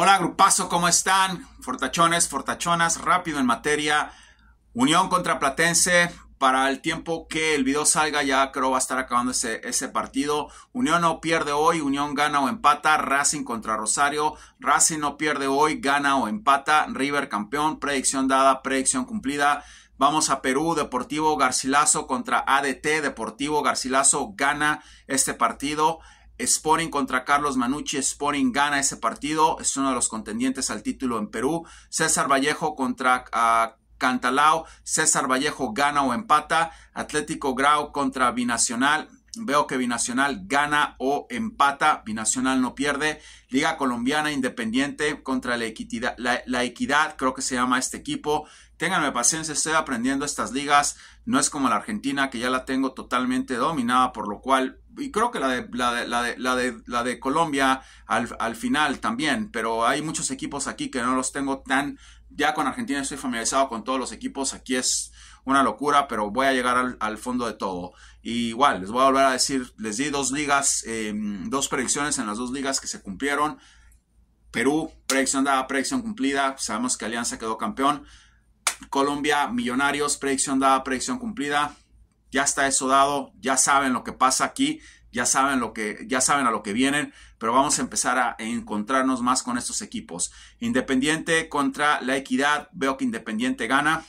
Hola, grupazo, ¿cómo están? Fortachones, fortachonas, rápido en materia. Unión contra Platense. Para el tiempo que el video salga, ya creo va a estar acabando ese, ese partido. Unión no pierde hoy, Unión gana o empata. Racing contra Rosario. Racing no pierde hoy, gana o empata. River campeón, predicción dada, predicción cumplida. Vamos a Perú, Deportivo Garcilaso contra ADT. Deportivo Garcilaso gana este partido. Sporting contra Carlos Manucci. Sporting gana ese partido. Es uno de los contendientes al título en Perú. César Vallejo contra ah, Cantalao. César Vallejo gana o empata. Atlético Grau contra Binacional. Veo que Binacional gana o empata, Binacional no pierde. Liga Colombiana Independiente contra la Equidad, la, equidad creo que se llama este equipo. Ténganme paciencia, estoy aprendiendo estas ligas. No es como la Argentina, que ya la tengo totalmente dominada, por lo cual, y creo que la de, la de, la de, Colombia al, al final también, pero hay muchos equipos aquí que no los tengo tan... Ya con Argentina estoy familiarizado con todos los equipos, aquí es una locura, pero voy a llegar al, fondo de todo. igual, les voy a volver a decir, les di dos ligas, em, dos predicciones en las dos ligas que se cumplieron. Perú, predicción dada, predicción cumplida. Sabemos que Alianza quedó campeón. Colombia, Millonarios, predicción dada, predicción cumplida. Ya está eso dado, ya saben lo que pasa aquí, ya saben lo que ya saben a lo que vienen, pero vamos a empezar a encontrarnos más con estos equipos. Independiente contra La Equidad, veo que Independiente gana.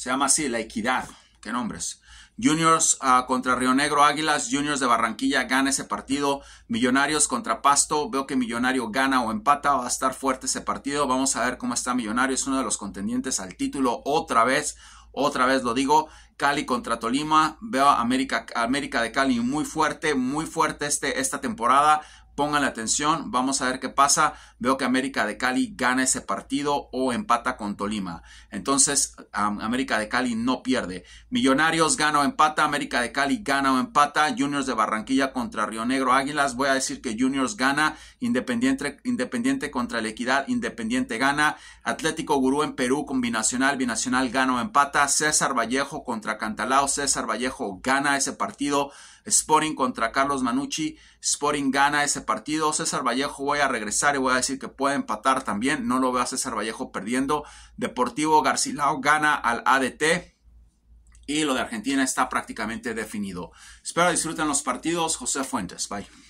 Se llama así, La Equidad. Qué nombres. Juniors ah, contra Río Negro Águilas, Juniors de Barranquilla gana ese partido. Millonarios contra Pasto, veo que Millonario gana o empata, va a estar fuerte ese partido. Vamos a ver cómo está Millonario, es uno de los contendientes al título otra vez. Otra vez lo digo, Cali contra Tolima, veo a América, América de Cali muy fuerte, muy fuerte este, esta temporada. Pongan la atención, vamos a ver qué pasa. Veo que América de Cali gana ese partido o empata con Tolima. Entonces, América de Cali no pierde. Millonarios gana o empata, América de Cali gana o empata. Juniors de Barranquilla contra Río Negro Águilas. Voy a decir que Juniors gana, Independiente, Independiente contra la Equidad, Independiente gana. Atlético Gurú en Perú con Binacional, Binacional gana o empata. César Vallejo contra Cantalao, César Vallejo gana ese partido. Sporting contra Carlos Manucci. Sporting gana ese partido. César Vallejo voy a regresar y voy a decir que puede empatar también. No lo veo a César Vallejo perdiendo. Deportivo Garcilao gana al ADT. Y lo de Argentina está prácticamente definido. Espero disfruten los partidos. José Fuentes, bye.